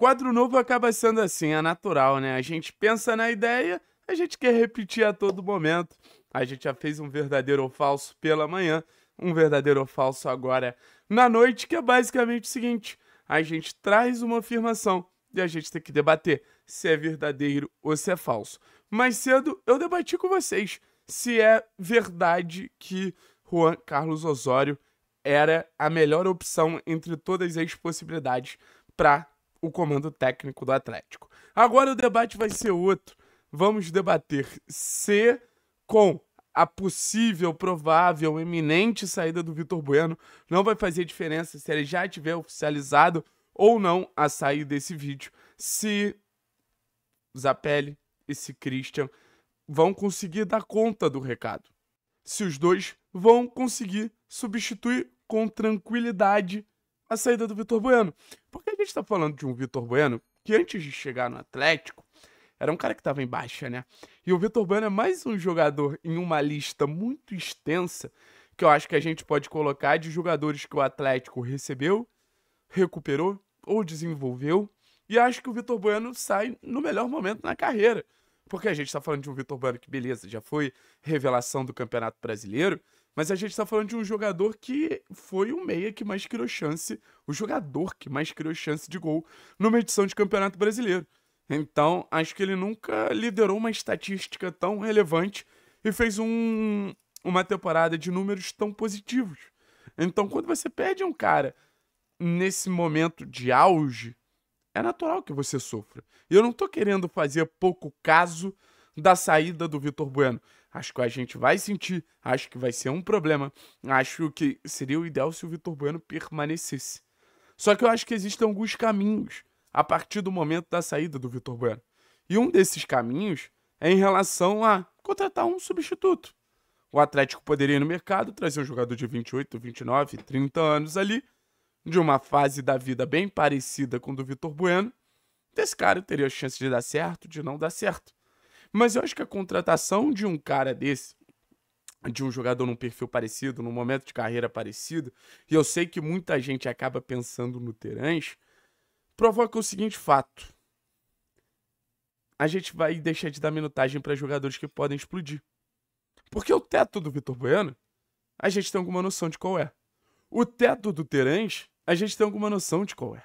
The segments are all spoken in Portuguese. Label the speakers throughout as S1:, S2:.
S1: quadro novo acaba sendo assim, é natural, né? A gente pensa na ideia, a gente quer repetir a todo momento. A gente já fez um verdadeiro ou falso pela manhã, um verdadeiro ou falso agora na noite, que é basicamente o seguinte: a gente traz uma afirmação e a gente tem que debater se é verdadeiro ou se é falso. Mais cedo eu debati com vocês se é verdade que Juan Carlos Osório era a melhor opção entre todas as possibilidades para o comando técnico do Atlético. Agora o debate vai ser outro. Vamos debater se com a possível, provável, eminente saída do Vitor Bueno não vai fazer diferença se ele já tiver oficializado ou não a sair desse vídeo. Se Zapelli e se Christian vão conseguir dar conta do recado. Se os dois vão conseguir substituir com tranquilidade a saída do Vitor Bueno. Porque a gente tá falando de um Vitor Bueno que antes de chegar no Atlético, era um cara que estava em baixa, né? E o Vitor Bueno é mais um jogador em uma lista muito extensa que eu acho que a gente pode colocar de jogadores que o Atlético recebeu, recuperou ou desenvolveu. E acho que o Vitor Bueno sai no melhor momento na carreira. Porque a gente está falando de um Vitor Bueno que, beleza, já foi revelação do Campeonato Brasileiro, mas a gente tá falando de um jogador que foi o meia que mais criou chance, o jogador que mais criou chance de gol numa edição de Campeonato Brasileiro. Então, acho que ele nunca liderou uma estatística tão relevante e fez um, uma temporada de números tão positivos. Então, quando você perde um cara nesse momento de auge, é natural que você sofra. E eu não tô querendo fazer pouco caso da saída do Vitor Bueno. Acho que a gente vai sentir, acho que vai ser um problema. Acho que seria o ideal se o Vitor Bueno permanecesse. Só que eu acho que existem alguns caminhos a partir do momento da saída do Vitor Bueno. E um desses caminhos é em relação a contratar um substituto. O Atlético poderia ir no mercado, trazer um jogador de 28, 29, 30 anos ali, de uma fase da vida bem parecida com do Vitor Bueno. Esse cara teria a chance de dar certo, de não dar certo. Mas eu acho que a contratação de um cara desse, de um jogador num perfil parecido, num momento de carreira parecido, e eu sei que muita gente acaba pensando no Terãs, provoca o seguinte fato. A gente vai deixar de dar minutagem para jogadores que podem explodir. Porque o teto do Vitor Bueno, a gente tem alguma noção de qual é. O teto do Terãs, a gente tem alguma noção de qual é.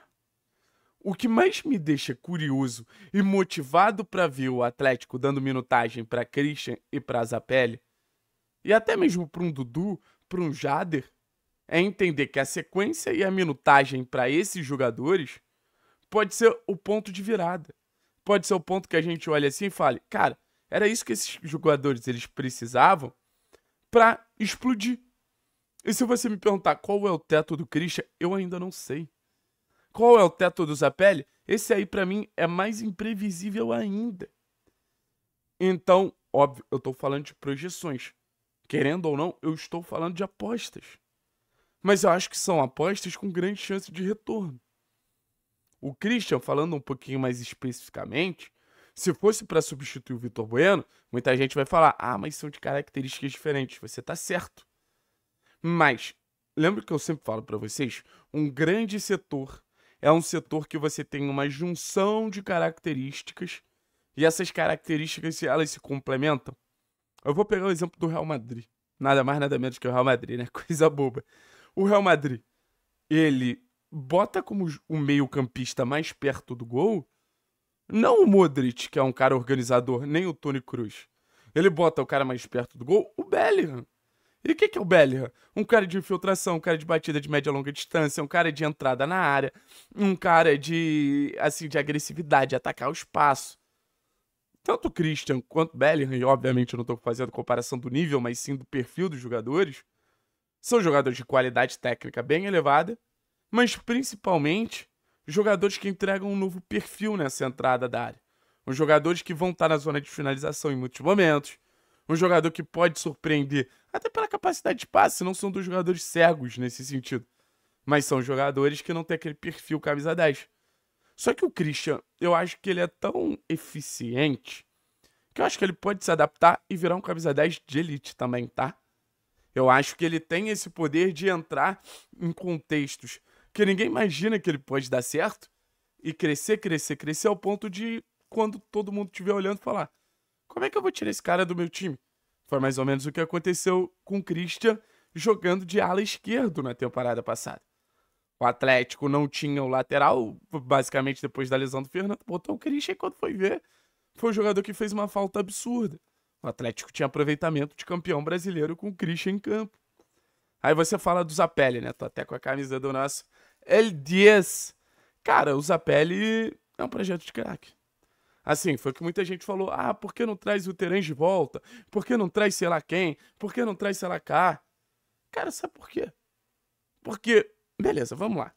S1: O que mais me deixa curioso e motivado para ver o Atlético dando minutagem para Christian e para Zapelli, e até mesmo para um Dudu, para um Jader, é entender que a sequência e a minutagem para esses jogadores pode ser o ponto de virada. Pode ser o ponto que a gente olha assim e fale, cara, era isso que esses jogadores eles precisavam para explodir. E se você me perguntar qual é o teto do Christian, eu ainda não sei. Qual é o teto do Zapelli? Esse aí, para mim, é mais imprevisível ainda. Então, óbvio, eu estou falando de projeções. Querendo ou não, eu estou falando de apostas. Mas eu acho que são apostas com grande chance de retorno. O Christian, falando um pouquinho mais especificamente, se fosse para substituir o Vitor Bueno, muita gente vai falar: ah, mas são de características diferentes. Você está certo. Mas, lembra que eu sempre falo para vocês? Um grande setor é um setor que você tem uma junção de características e essas características, se elas se complementam. Eu vou pegar o exemplo do Real Madrid. Nada mais, nada menos que o Real Madrid, né? Coisa boba. O Real Madrid, ele bota como o meio-campista mais perto do gol, não o Modric, que é um cara organizador, nem o Tony Cruz. Ele bota o cara mais perto do gol, o Bellingham. E o que, que é o Bellingham? Um cara de infiltração, um cara de batida de média e longa distância, um cara de entrada na área, um cara de, assim, de agressividade, atacar o espaço. Tanto o Christian quanto o Bellingham, e obviamente eu não estou fazendo comparação do nível, mas sim do perfil dos jogadores, são jogadores de qualidade técnica bem elevada, mas principalmente jogadores que entregam um novo perfil nessa entrada da área. Os jogadores que vão estar tá na zona de finalização em muitos momentos, um jogador que pode surpreender, até pela capacidade de passe, não são dos jogadores cegos nesse sentido. Mas são jogadores que não têm aquele perfil camisa 10. Só que o Christian, eu acho que ele é tão eficiente que eu acho que ele pode se adaptar e virar um camisa 10 de elite também, tá? Eu acho que ele tem esse poder de entrar em contextos que ninguém imagina que ele pode dar certo e crescer, crescer, crescer ao ponto de quando todo mundo estiver olhando falar: como é que eu vou tirar esse cara do meu time? Foi mais ou menos o que aconteceu com o Christian jogando de ala esquerdo na temporada passada. O Atlético não tinha o lateral, basicamente depois da lesão do Fernando, botou o Christian e quando foi ver, foi o jogador que fez uma falta absurda. O Atlético tinha aproveitamento de campeão brasileiro com o Christian em campo. Aí você fala do Zapelli, né? Tô até com a camisa do nosso El 10. Cara, o Zapelli é um projeto de craque. Assim, foi que muita gente falou: ah, por que não traz o Terence de volta? Por que não traz sei lá quem? Por que não traz sei lá cá? Cara, sabe por quê? Porque, beleza, vamos lá.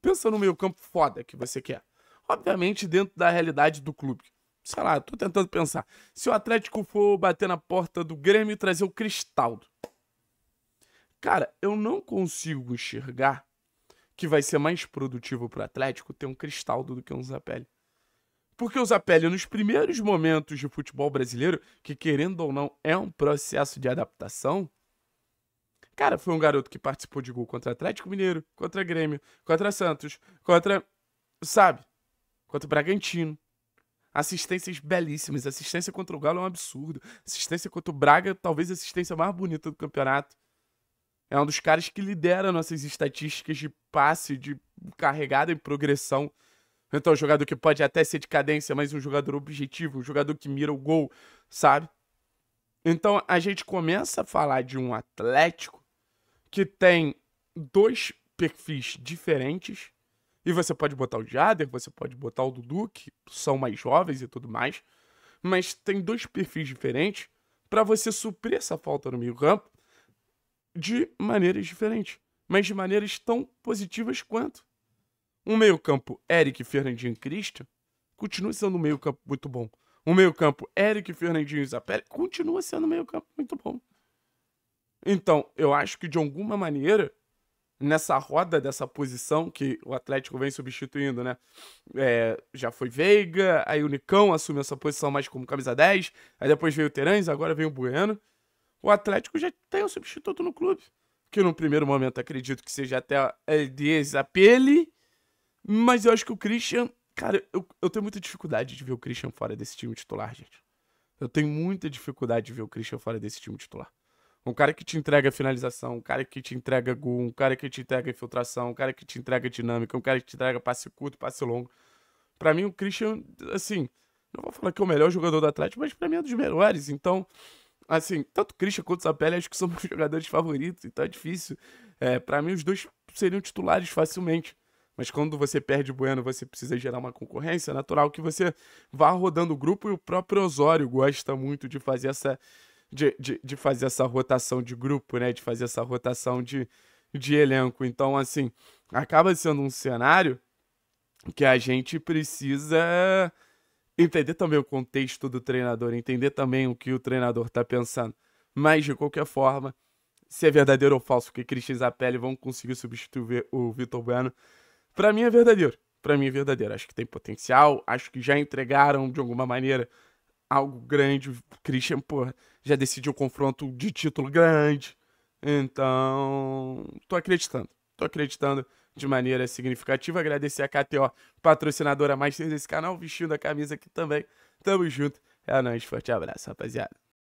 S1: Pensa no meio campo foda que você quer. Obviamente, dentro da realidade do clube. Sei lá, tô tentando pensar. Se o Atlético for bater na porta do Grêmio e trazer o Cristaldo. Cara, eu não consigo enxergar que vai ser mais produtivo pro Atlético ter um Cristaldo do que um Zapelli. Porque o Zapelli, nos primeiros momentos de futebol brasileiro, que querendo ou não é um processo de adaptação, cara, foi um garoto que participou de gol contra Atlético Mineiro, contra Grêmio, contra Santos, contra. Sabe? Contra Bragantino. Assistências belíssimas. Assistência contra o Galo é um absurdo. Assistência contra o Braga, talvez a assistência mais bonita do campeonato. É um dos caras que lidera nossas estatísticas de passe, de carregada em progressão então, um jogador que pode até ser de cadência, mas um jogador objetivo, um jogador que mira o gol, sabe? Então, a gente começa a falar de um Atlético que tem dois perfis diferentes. E você pode botar o Jader, você pode botar o Dudu, que são mais jovens e tudo mais. Mas tem dois perfis diferentes para você suprir essa falta no meio-campo de maneiras diferentes, mas de maneiras tão positivas quanto. Um meio-campo Eric Fernandinho Cristo continua sendo um meio-campo muito bom. Um meio-campo Eric Fernandinho e Zapelli continua sendo um meio-campo muito bom. Então, eu acho que de alguma maneira, nessa roda dessa posição que o Atlético vem substituindo, né? É, já foi Veiga, aí o Nicão assume essa posição mais como camisa 10, aí depois veio o Terães, agora vem o Bueno. O Atlético já tem um substituto no clube, que no primeiro momento acredito que seja até a Zapelli mas eu acho que o Christian. Cara, eu, eu tenho muita dificuldade de ver o Christian fora desse time titular, gente. Eu tenho muita dificuldade de ver o Christian fora desse time titular. Um cara que te entrega finalização, um cara que te entrega gol, um cara que te entrega infiltração, um cara que te entrega dinâmica, um cara que te entrega passe curto, passe longo. Para mim, o Christian, assim, não vou falar que é o melhor jogador do Atlético, mas para mim é um dos melhores. Então, assim, tanto o Christian quanto o Sapelli acho que são meus jogadores favoritos, então é difícil. É, para mim, os dois seriam titulares facilmente. Mas quando você perde o Bueno, você precisa gerar uma concorrência, é natural que você vá rodando o grupo e o próprio Osório gosta muito de fazer essa. De, de, de fazer essa rotação de grupo, né? De fazer essa rotação de, de elenco. Então, assim, acaba sendo um cenário que a gente precisa entender também o contexto do treinador, entender também o que o treinador está pensando. Mas, de qualquer forma, se é verdadeiro ou falso que Cristian Zapelli vão conseguir substituir o Vitor Bueno, para mim é verdadeiro. Para mim é verdadeiro. Acho que tem potencial, acho que já entregaram de alguma maneira algo grande. O Christian, porra, já decidiu o confronto de título grande. Então, tô acreditando. Tô acreditando de maneira significativa. Agradecer a KTO, patrocinadora mais desse canal, vestindo a camisa aqui também. Tamo junto. É nóis, forte abraço, rapaziada.